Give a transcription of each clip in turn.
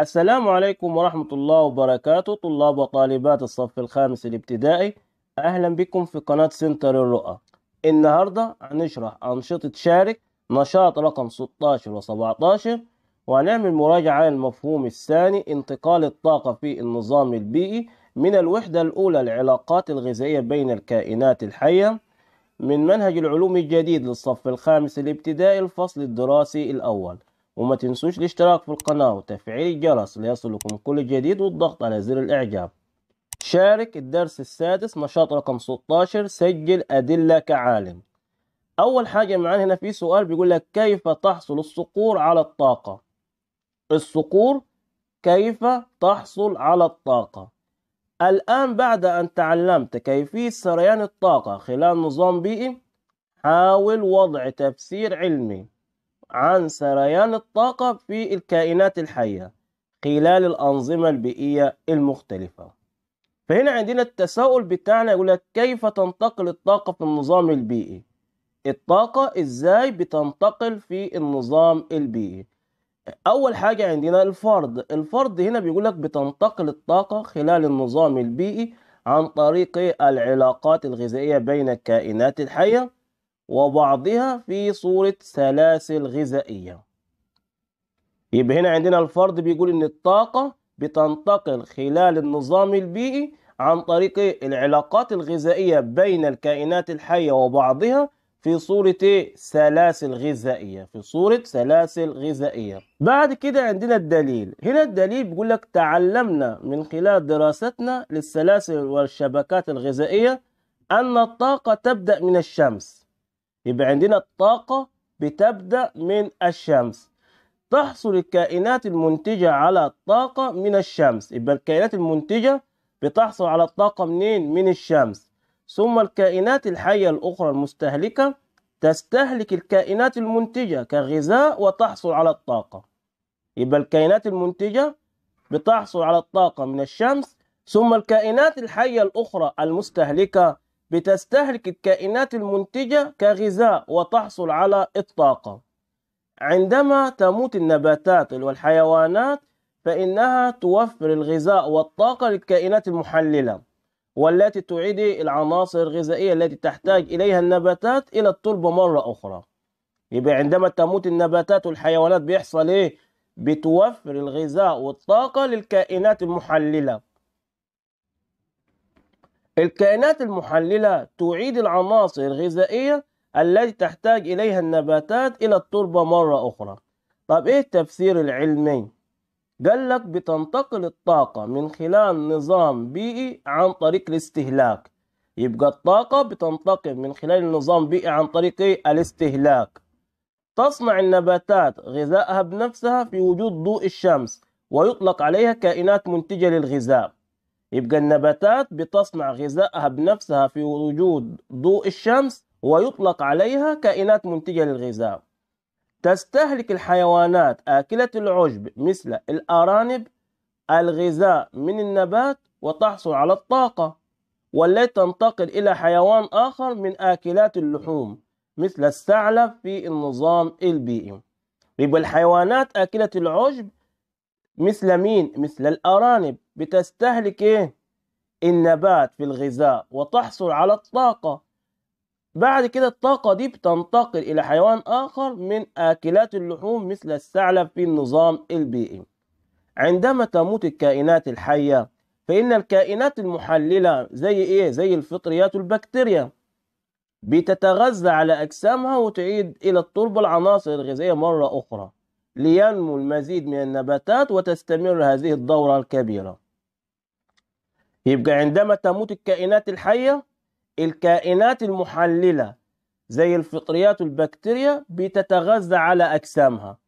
السلام عليكم ورحمة الله وبركاته طلاب وطالبات الصف الخامس الابتدائي أهلا بكم في قناة سنتر الرؤى النهاردة هنشرح أنشطة شارك نشاط رقم 16 و17 وهنعمل مراجعة المفهوم الثاني انتقال الطاقة في النظام البيئي من الوحدة الأولى العلاقات الغذائية بين الكائنات الحية من منهج العلوم الجديد للصف الخامس الابتدائي الفصل الدراسي الأول وما تنسوش الاشتراك في القناة وتفعيل الجرس ليصلكم كل جديد والضغط على زر الإعجاب شارك الدرس السادس نشاط رقم 16 سجل أدلة كعالم أول حاجة معانا هنا في سؤال بيقول لك كيف تحصل الصقور على الطاقة الصقور كيف تحصل على الطاقة الآن بعد أن تعلمت كيفية سريان الطاقة خلال نظام بيئي حاول وضع تفسير علمي عن سريان الطاقة في الكائنات الحية خلال الأنظمة البيئية المختلفة فهنا عندنا التساؤل بتاعنا يقول لك كيف تنتقل الطاقة في النظام البيئي الطاقة ازاي بتنتقل في النظام البيئي أول حاجة عندنا الفرد الفرد هنا بيقول لك بتنتقل الطاقة خلال النظام البيئي عن طريق العلاقات الغذائية بين الكائنات الحية وبعضها في صورة سلاسل غذائية يبقى هنا عندنا الفرض بيقول إن الطاقة بتنتقل خلال النظام البيئي عن طريق العلاقات الغذائية بين الكائنات الحية وبعضها في صورة ايه؟ سلاسل غذائية في صورة سلاسل غذائية بعد كده عندنا الدليل هنا الدليل بيقول لك تعلمنا من خلال دراستنا للسلاسل والشبكات الغذائية أن الطاقة تبدأ من الشمس يبقى عندنا الطاقة بتبدأ من الشمس تحصل الكائنات المنتجة على الطاقة من الشمس يبقى الكائنات المنتجة بتحصل على الطاقة منين؟ من الشمس ثم الكائنات الحية الأخرى المستهلكة تستهلك الكائنات المنتجة كغذاء وتحصل على الطاقة يبقى الكائنات المنتجة بتحصل على الطاقة من الشمس ثم الكائنات الحية الأخرى المستهلكة بتستهلك الكائنات المنتجة كغذاء وتحصل على الطاقة عندما تموت النباتات والحيوانات فإنها توفر الغذاء والطاقة للكائنات المحللة والتي تعيد العناصر الغذائية التي تحتاج إليها النباتات إلى التربة مرة أخرى يبقى عندما تموت النباتات والحيوانات بيحصل إيه؟ بتوفر الغذاء والطاقة للكائنات المحللة الكائنات المحللة تعيد العناصر الغذائية التي تحتاج إليها النباتات إلى التربة مرة أخرى طب إيه التفسير العلمي؟ قال لك بتنتقل الطاقة من خلال نظام بيئي عن طريق الاستهلاك يبقى الطاقة بتنتقل من خلال النظام بيئي عن طريق إيه؟ الاستهلاك تصنع النباتات غذائها بنفسها في وجود ضوء الشمس ويطلق عليها كائنات منتجة للغذاء يبقى النباتات بتصنع غذائها بنفسها في وجود ضوء الشمس ويطلق عليها كائنات منتجة للغذاء تستهلك الحيوانات آكلة العشب مثل الأرانب الغذاء من النبات وتحصل على الطاقة والتي تنتقل إلى حيوان آخر من آكلات اللحوم مثل الثعلب في النظام البيئي يبقى الحيوانات آكلة العشب مثل مين مثل الأرانب بتستهلك إيه النبات في الغذاء وتحصل على الطاقة بعد كده الطاقة دي بتنتقل إلى حيوان آخر من آكلات اللحوم مثل الثعلب في النظام البيئي عندما تموت الكائنات الحية فإن الكائنات المحللة زي إيه؟ زي الفطريات والبكتيريا بتتغذى على أجسامها وتعيد إلى التربة العناصر الغذائية مرة أخرى لينمو المزيد من النباتات وتستمر هذه الدورة الكبيرة يبقى عندما تموت الكائنات الحية الكائنات المحللة زي الفطريات والبكتيريا بتتغذى على أجسامها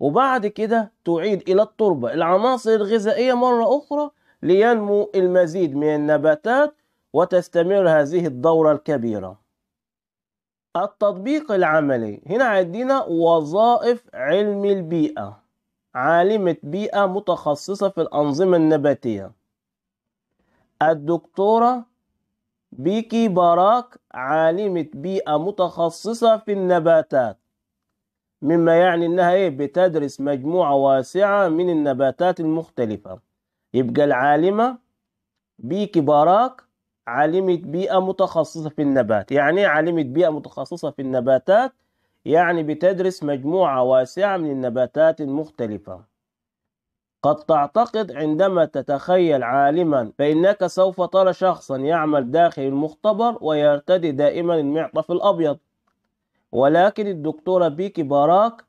وبعد كده تعيد إلى التربة العناصر الغذائية مرة أخرى لينمو المزيد من النباتات وتستمر هذه الدورة الكبيرة التطبيق العملي هنا عندنا وظائف علم البيئة عالمة بيئة متخصصة في الأنظمة النباتية الدكتورة بيكي باراك عالمة بيئة متخصصة في النباتات مما يعني انها ايه بتدرس مجموعة واسعة من النباتات المختلفة يبقى العالمة بيكي باراك عالمة بيئة متخصصة في النبات يعني إيه عالمة بيئة متخصصة في النباتات يعني بتدرس مجموعة واسعة من النباتات المختلفة قد تعتقد عندما تتخيل عالما فإنك سوف ترى شخصا يعمل داخل المختبر ويرتدي دائما المعطف الأبيض ولكن الدكتورة بيكي باراك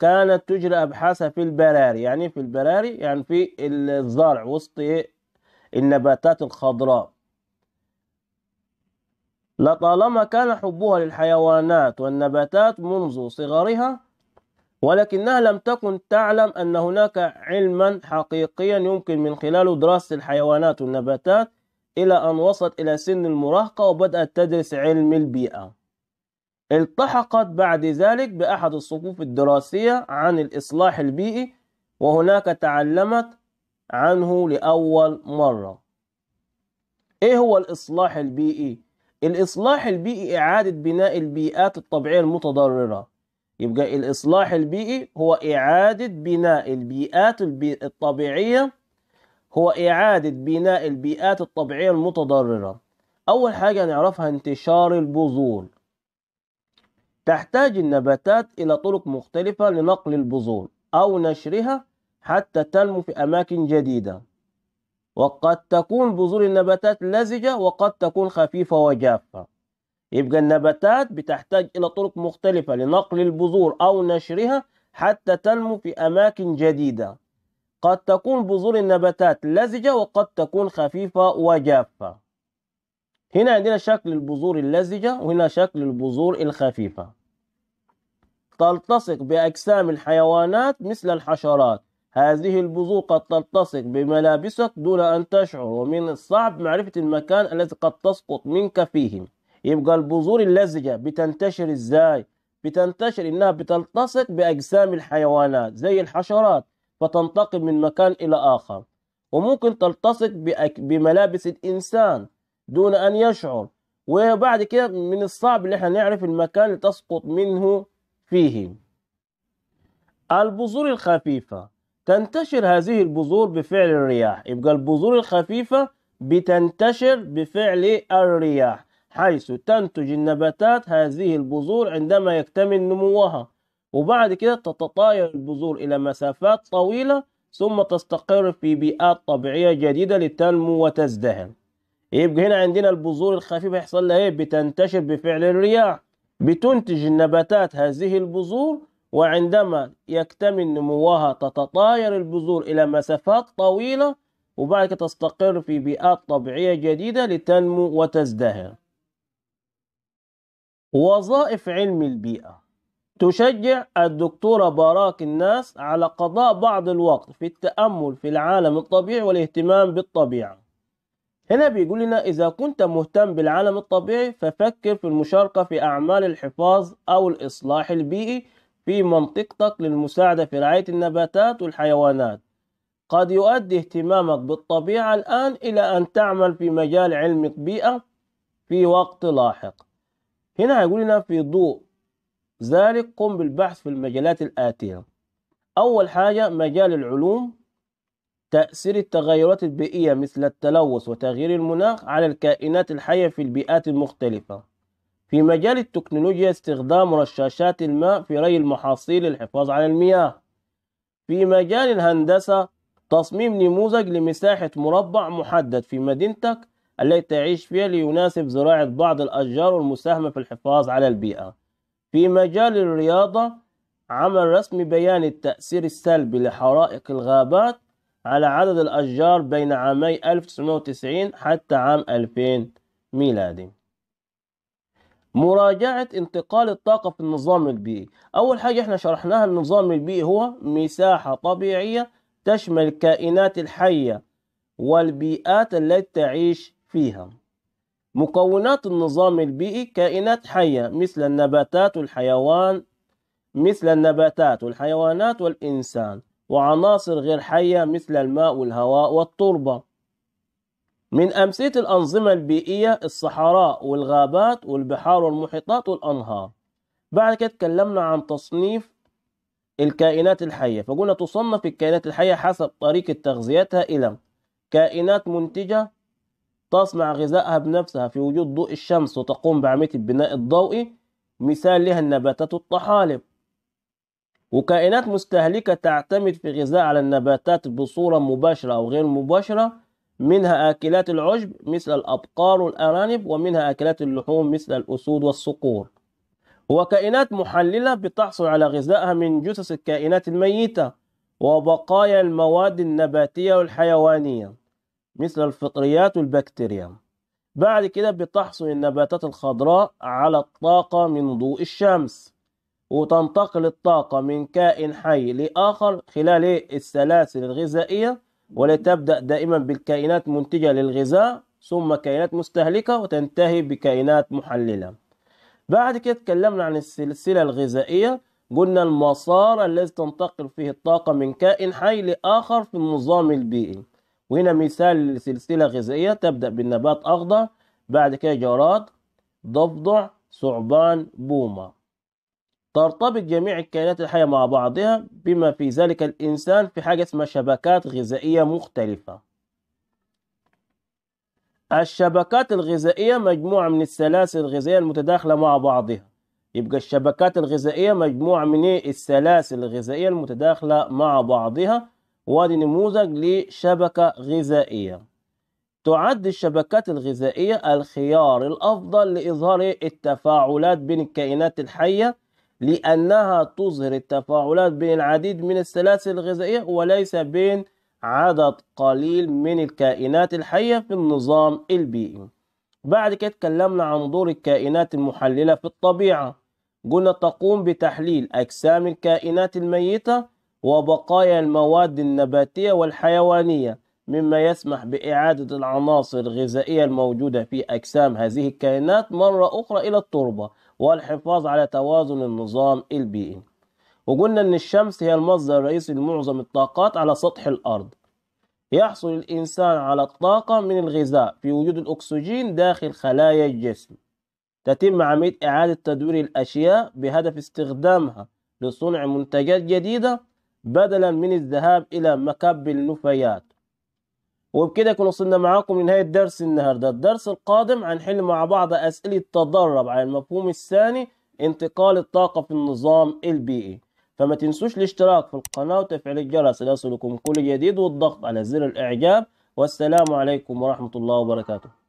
كانت تجري أبحاثها في البراري يعني إيه في البراري يعني في الزرع وسط إيه؟ النباتات الخضراء لطالما كان حبها للحيوانات والنباتات منذ صغرها ولكنها لم تكن تعلم أن هناك علما حقيقيا يمكن من خلاله دراسة الحيوانات والنباتات إلى أن وصلت إلى سن المراهقة وبدأت تدرس علم البيئة التحقت بعد ذلك بأحد الصفوف الدراسية عن الإصلاح البيئي وهناك تعلمت عنه لأول مرة إيه هو الإصلاح البيئي؟ الإصلاح البيئي إعادة بناء البيئات الطبيعية المتضررة يبقى الإصلاح البيئي هو إعادة بناء البيئات الطبيعية هو إعادة بناء البيئات الطبيعية المتضررة أول حاجة نعرفها انتشار البذور تحتاج النباتات إلى طرق مختلفة لنقل البذور أو نشرها حتى تنمو في أماكن جديدة وقد تكون بذور النباتات لزجة وقد تكون خفيفة وجافة يبقى النباتات بتحتاج إلى طرق مختلفة لنقل البذور أو نشرها حتى تنمو في أماكن جديدة قد تكون بذور النباتات لزجة وقد تكون خفيفة وجافة هنا عندنا شكل البذور اللزجة وهنا شكل البذور الخفيفة تلتصق بأجسام الحيوانات مثل الحشرات هذه البذور قد تلتصق بملابسك دون أن تشعر ومن الصعب معرفة المكان الذي قد تسقط منك فيه يبقى البذور اللزجة بتنتشر إزاي؟ بتنتشر إنها بتلتصق بأجسام الحيوانات زي الحشرات فتنتقل من مكان إلى آخر وممكن تلتصق بملابس الإنسان دون أن يشعر وبعد كده من الصعب اللي احنا نعرف المكان اللي تسقط منه فيه البذور الخفيفة تنتشر هذه البذور بفعل الرياح يبقى البذور الخفيفة بتنتشر بفعل الرياح حيث تنتج النباتات هذه البذور عندما يكتمل نموها وبعد كده تتطاير البذور إلى مسافات طويلة ثم تستقر في بيئات طبيعية جديدة لتنمو وتزدهر يبقى هنا عندنا البذور الخفيفة يحصل لها ايه بتنتشر بفعل الرياح بتنتج النباتات هذه البذور وعندما يكتمل نموها تتطاير البذور إلى مسافات طويلة وبعد كده تستقر في بيئات طبيعية جديدة لتنمو وتزدهر وظائف علم البيئة تشجع الدكتورة باراك الناس على قضاء بعض الوقت في التأمل في العالم الطبيعي والاهتمام بالطبيعة هنا بيقول لنا إذا كنت مهتم بالعالم الطبيعي ففكر في المشاركة في أعمال الحفاظ أو الإصلاح البيئي في منطقتك للمساعدة في رعاية النباتات والحيوانات قد يؤدي اهتمامك بالطبيعة الآن إلى أن تعمل في مجال علم البيئة في وقت لاحق هنا يقولنا لنا في ضوء ذلك قم بالبحث في المجالات الآتية أول حاجة مجال العلوم تأثير التغيرات البيئية مثل التلوث وتغيير المناخ على الكائنات الحية في البيئات المختلفة في مجال التكنولوجيا استخدام رشاشات الماء في ري المحاصيل للحفاظ على المياه في مجال الهندسة تصميم نموذج لمساحة مربع محدد في مدينتك التي تعيش فيها ليناسب زراعة بعض الأشجار والمساهمة في الحفاظ على البيئة في مجال الرياضة عمل رسم بيان التأثير السلبي لحرائق الغابات على عدد الأشجار بين عامي 1990 حتى عام 2000 ميلادي مراجعة انتقال الطاقة في النظام البيئي أول حاجة احنا شرحناها النظام البيئي هو مساحة طبيعية تشمل الكائنات الحية والبيئات التي تعيش فيها مكونات النظام البيئي كائنات حية مثل النباتات والحيوان مثل النباتات والحيوانات والإنسان وعناصر غير حية مثل الماء والهواء والتربة من أمثلة الأنظمة البيئية الصحراء والغابات والبحار والمحيطات والأنهار بعد كده اتكلمنا عن تصنيف الكائنات الحية فقلنا تصنف الكائنات الحية حسب طريقة تغذيتها إلى كائنات منتجة تصنع غذائها بنفسها في وجود ضوء الشمس وتقوم بعملية البناء الضوئي مثال لها النباتات والطحالب وكائنات مستهلكة تعتمد في غذاء على النباتات بصورة مباشرة أو غير مباشرة منها آكلات العشب مثل الأبقار والأرانب ومنها آكلات اللحوم مثل الأسود والصقور وكائنات محللة بتحصل على غذائها من جثث الكائنات الميتة وبقايا المواد النباتية والحيوانية مثل الفطريات والبكتيريا بعد كده بتحصل النباتات الخضراء على الطاقة من ضوء الشمس وتنتقل الطاقة من كائن حي لآخر خلال السلاسل الغذائية ولا تبدأ دائما بالكائنات منتجة للغذاء ثم كائنات مستهلكة وتنتهي بكائنات محللة بعد كده اتكلمنا عن السلسلة الغذائية قلنا المسار الذي تنتقل فيه الطاقة من كائن حي لآخر في النظام البيئي وهنا مثال لسلسلة غذائية تبدأ بالنبات أخضر بعد كده جراد ضفدع ثعبان بومة ترتبط جميع الكائنات الحية مع بعضها بما في ذلك الإنسان في حاجة اسمها شبكات غذائية مختلفة الشبكات الغذائية مجموعة من السلاسل الغذائية المتداخلة مع بعضها يبقى الشبكات الغذائية مجموعة من السلاسل الغذائية المتداخلة مع بعضها وادي نموذج لشبكة غذائية تعد الشبكات الغذائية الخيار الأفضل لإظهار التفاعلات بين الكائنات الحية لأنها تظهر التفاعلات بين العديد من السلاسل الغذائية وليس بين عدد قليل من الكائنات الحية في النظام البيئي بعد كده اتكلمنا عن دور الكائنات المحللة في الطبيعة قلنا تقوم بتحليل أجسام الكائنات الميتة وبقايا المواد النباتية والحيوانية مما يسمح بإعادة العناصر الغذائية الموجودة في أجسام هذه الكائنات مرة أخرى إلى التربة والحفاظ على توازن النظام البيئي وقلنا أن الشمس هي المصدر الرئيسي لمعظم الطاقات على سطح الأرض يحصل الإنسان على الطاقة من الغذاء في وجود الأكسجين داخل خلايا الجسم تتم عملية إعادة تدوير الأشياء بهدف استخدامها لصنع منتجات جديدة بدلا من الذهاب إلى مكب النفايات وبكده كنا وصلنا معاكم لنهاية درس النهاردة الدرس القادم هنحل مع بعض أسئلة تدرب على المفهوم الثاني انتقال الطاقة في النظام البيئي فما تنسوش الاشتراك في القناة وتفعيل الجرس ليصلكم كل جديد والضغط على زر الإعجاب والسلام عليكم ورحمة الله وبركاته